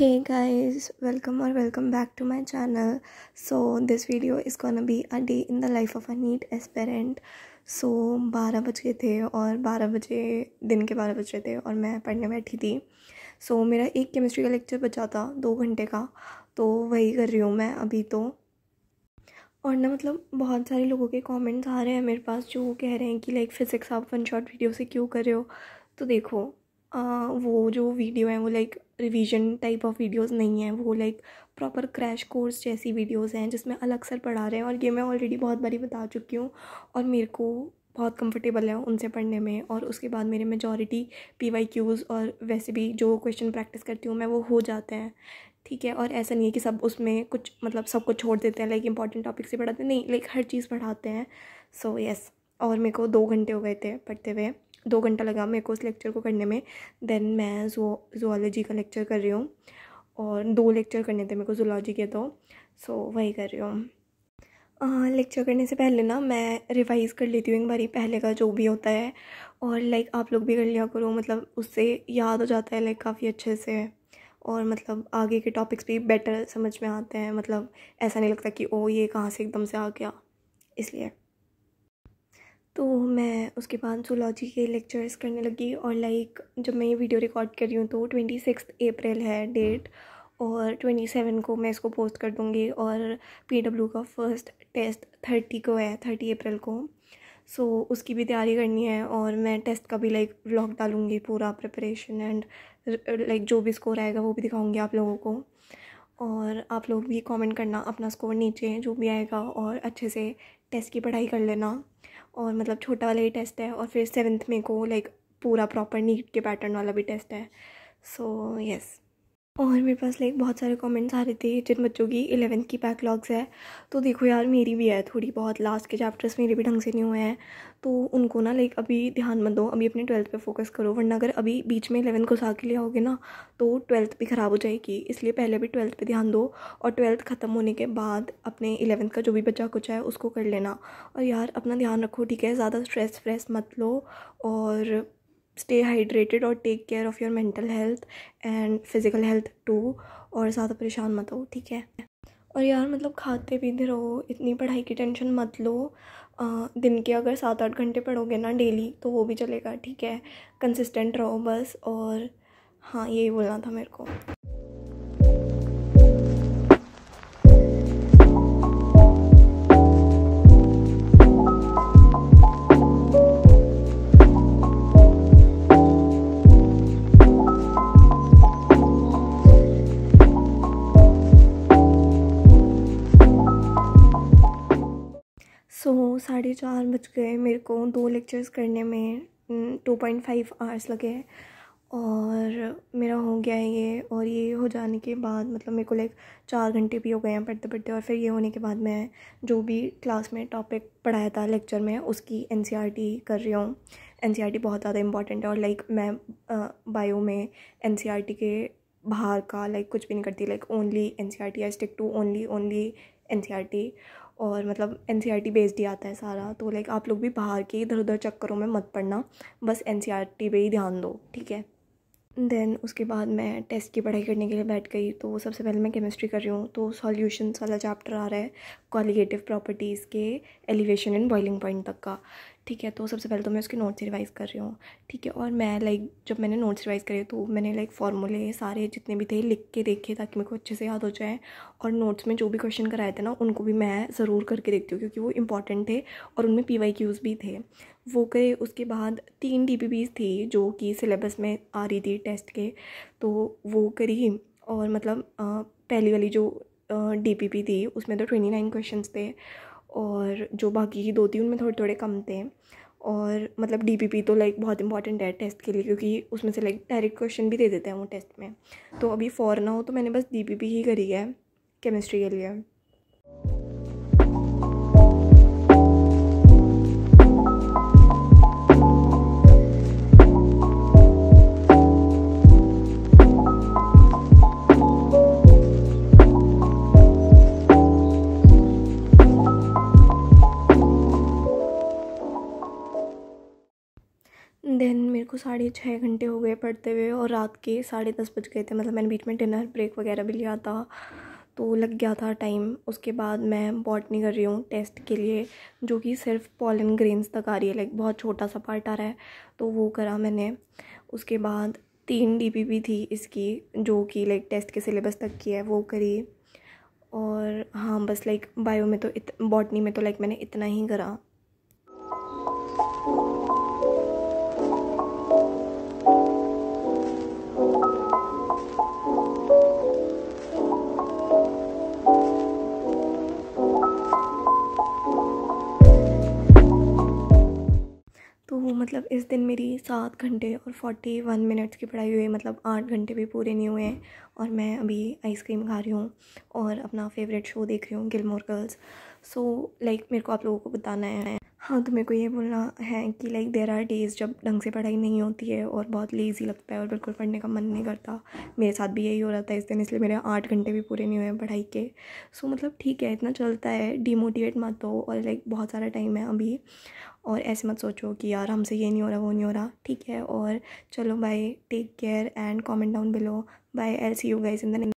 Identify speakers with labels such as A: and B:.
A: hey guys welcome और welcome back to my channel so this video is gonna be a day in the life of a NEET aspirant so बारह बज गए थे और बारह बजे दिन के बारह बज रहे थे और मैं पढ़ने बैठी थी सो so, मेरा एक केमिस्ट्री का लेक्चर बचा था दो घंटे का तो वही कर रही हूँ मैं अभी तो और ना मतलब बहुत सारे लोगों के कमेंट्स आ रहे हैं मेरे पास जो कह रहे हैं कि लाइक फिज़िक्स आप वन शॉर्ट वीडियो से क्यों कर रहे हो तो देखो वो जो वीडियो हैं वो like revision type of videos नहीं है वो लाइक प्रॉपर क्रैश कोर्स जैसी वीडियोस हैं जिसमें अलग सर पढ़ा रहे हैं और ये मैं ऑलरेडी बहुत बारी बता चुकी हूँ और मेरे को बहुत कंफर्टेबल है उनसे पढ़ने में और उसके बाद मेरे मेजॉरिटी पी वाई क्यूज़ और वैसे भी जो क्वेश्चन प्रैक्टिस करती हूँ मैं वो हो जाते हैं ठीक है और ऐसा नहीं है कि सब उसमें कुछ मतलब सब कुछ छोड़ देते हैं लाइक इंपॉर्टेंट टॉपिक से पढ़ाते हैं नहीं लाइक हर चीज़ पढ़ाते हैं सो so, यस yes. और मेरे को दो घंटे हो गए थे पढ़ते हुए दो घंटा लगा मेरे को उस लेक्चर को करने में देन मैं जो जोलॉजी का लेक्चर कर रही हूँ और दो लेक्चर करने थे मेरे को जोलॉजी के तो सो वही कर रही हूँ लेक्चर करने से पहले ना मैं रिवाइज़ कर लेती हूँ एक बारी पहले का जो भी होता है और लाइक आप लोग भी कर लिया करो मतलब उससे याद हो जाता है लाइक काफ़ी अच्छे से और मतलब आगे के टॉपिक्स भी बेटर समझ में आते हैं मतलब ऐसा नहीं लगता कि ओ ये कहाँ से एकदम से आ गया इसलिए तो मैं उसके बाद जूलॉजी के लेक्चर्स करने लगी और लाइक जब मैं ये वीडियो रिकॉर्ड कर रही हूँ तो ट्वेंटी सिक्स अप्रैल है डेट और ट्वेंटी सेवन को मैं इसको पोस्ट कर दूँगी और पी डब्ल्यू का फर्स्ट टेस्ट थर्टी को है थर्टी अप्रैल को सो so, उसकी भी तैयारी करनी है और मैं टेस्ट का भी लाइक व्लॉग डालूँगी पूरा प्रिपरेशन एंड लाइक जो भी स्कोर आएगा वो भी दिखाऊँगी आप लोगों को और आप लोग भी कमेंट करना अपना स्कोर नीचे जो भी आएगा और अच्छे से टेस्ट की पढ़ाई कर लेना और मतलब छोटा वाला ही टेस्ट है और फिर सेवन्थ में को लाइक पूरा प्रॉपर नीट के पैटर्न वाला भी टेस्ट है सो so, यस yes. और मेरे पास लाइक बहुत सारे कमेंट्स आ रहे थे जिन बच्चों की इलेवेंथ की बैकलॉग्स है तो देखो यार मेरी भी है थोड़ी बहुत लास्ट के चैप्टर्स मेरे भी ढंग से नहीं हुए हैं तो उनको ना लाइक अभी ध्यान मत दो अभी अपने ट्वेल्थ पे फोकस करो वरना अगर अभी बीच में इलेवंथ घुसा के ले आओगे ना तो ट्वेल्थ भी ख़राब हो जाएगी इसलिए पहले भी ट्वेल्थ पर ध्यान दो और ट्वेल्थ ख़त्म होने के बाद अपने इलेवंथ का जो भी बच्चा कुछ है उसको कर लेना और यार अपना ध्यान रखो ठीक है ज़्यादा स्ट्रेस फ्रेस मत लो और स्टे हाइड्रेटेड और take care of your mental health and physical health too और ज़्यादा परेशान मत हो ठीक है और यार मतलब खाते पीते रहो इतनी पढ़ाई की टेंशन मत लो आ, दिन के अगर सात आठ घंटे पढ़ोगे ना डेली तो वो भी चलेगा ठीक है कंसिस्टेंट रहो बस और हाँ यही बोलना था मेरे को सो so, साढ़े चार बज गए मेरे को दो लेक्चर्स करने में टू पॉइंट फाइव आवर्स लगे और मेरा हो गया है ये और ये हो जाने के बाद मतलब मेरे को लाइक चार घंटे भी हो गए हैं पढ़ते पढ़ते और फिर ये होने के बाद मैं जो भी क्लास में टॉपिक पढ़ाया था लेक्चर में उसकी एन e कर रही हूँ एन e बहुत ज़्यादा इंपॉर्टेंट है और लाइक मैं बायो में एन e के बाहर का लाइक कुछ भी नहीं करती like only N C I stick to only only N और मतलब N C R T based ही आता है सारा तो लाइक आप लोग भी बाहर के इधर उधर चक्करों में मत पड़ना बस एन सी आर टी पर ही ध्यान दो ठीक है देन उसके बाद मैं टेस्ट की पढ़ाई करने के लिए बैठ गई तो सबसे पहले मैं केमिस्ट्री कर रही हूँ तो सॉल्यूशंस वाला चैप्टर आ रहा है कॉलीगेटिव प्रॉपर्टीज़ के एलिवेशन एंड बॉइलिंग पॉइंट तक का ठीक है तो सबसे पहले तो मैं उसके नोट्स रिवाइज़ कर रही हूँ ठीक है और मैं लाइक जब मैंने नोट्स रिवाइज़ करे तो मैंने लाइक फार्मूले सारे जितने भी थे लिख के देखे ताकि मेरे को अच्छे से याद हो जाए और नोट्स में जो भी क्वेश्चन कराए थे ना उनको भी मैं ज़रूर करके देखती हूँ क्योंकि वो इंपॉर्टेंट थे और उनमें पी वाई क्यूज़ भी थे वो करे उसके बाद तीन डी पी बीज थी जो कि सिलेबस में आ रही थी टेस्ट के तो वो करी और मतलब पहली वाली जो डी पी पी थी उसमें तो ट्वेंटी नाइन क्वेश्चन थे और जो बाकी की दो थी उनमें थोड़े थोड़े कम थे और मतलब पी तो लाइक बहुत इंपॉर्टेंट है टेस्ट के लिए क्योंकि उसमें से लाइक डायरेक्ट क्वेश्चन भी दे देते हैं वो टेस्ट में तो अभी फॉर ना हो तो मैंने बस पी ही करी है केमिस्ट्री के लिए देन मेरे को साढ़े छः घंटे हो गए पढ़ते हुए और रात के साढ़े दस बज गए थे मतलब मैंने बीच में डिनर ब्रेक वगैरह भी लिया था तो लग गया था टाइम उसके बाद मैं बॉटनी कर रही हूँ टेस्ट के लिए जो कि सिर्फ पॉलन ग्रेन्स तक आ रही है लाइक बहुत छोटा सा पार्ट आ रहा है तो वो करा मैंने उसके बाद तीन डी पी भी थी इसकी जो कि लाइक टेस्ट के सिलेबस तक की है वो करी और हाँ बस लाइक बायो में तो बॉटनी में तो लाइक मैंने इतना ही करा मतलब इस दिन मेरी सात घंटे और फोर्टी वन मिनट्स की पढ़ाई हुई मतलब आठ घंटे भी पूरे नहीं हुए हैं और मैं अभी आइसक्रीम खा रही हूँ और अपना फेवरेट शो देख रही हूँ गिलमोर गर्ल्स सो लाइक मेरे को आप लोगों को बताना है हाँ तो मेरे को ये बोलना है कि लाइक देर आर डेज़ जब ढंग से पढ़ाई नहीं होती है और बहुत लेज़ी लगता है और बिल्कुल पढ़ने का मन नहीं करता मेरे साथ भी यही हो रहा था इस दिन इसलिए मेरे आठ घंटे भी पूरे नहीं हुए हैं पढ़ाई के सो so, मतलब ठीक है इतना चलता है डीमोटिवेट मत हो और लाइक बहुत सारा टाइम है अभी और ऐसे मत सोचो कि यार हमसे ये नहीं हो रहा वो नहीं हो रहा ठीक है और चलो bye take care and comment down below bye L see you guys in the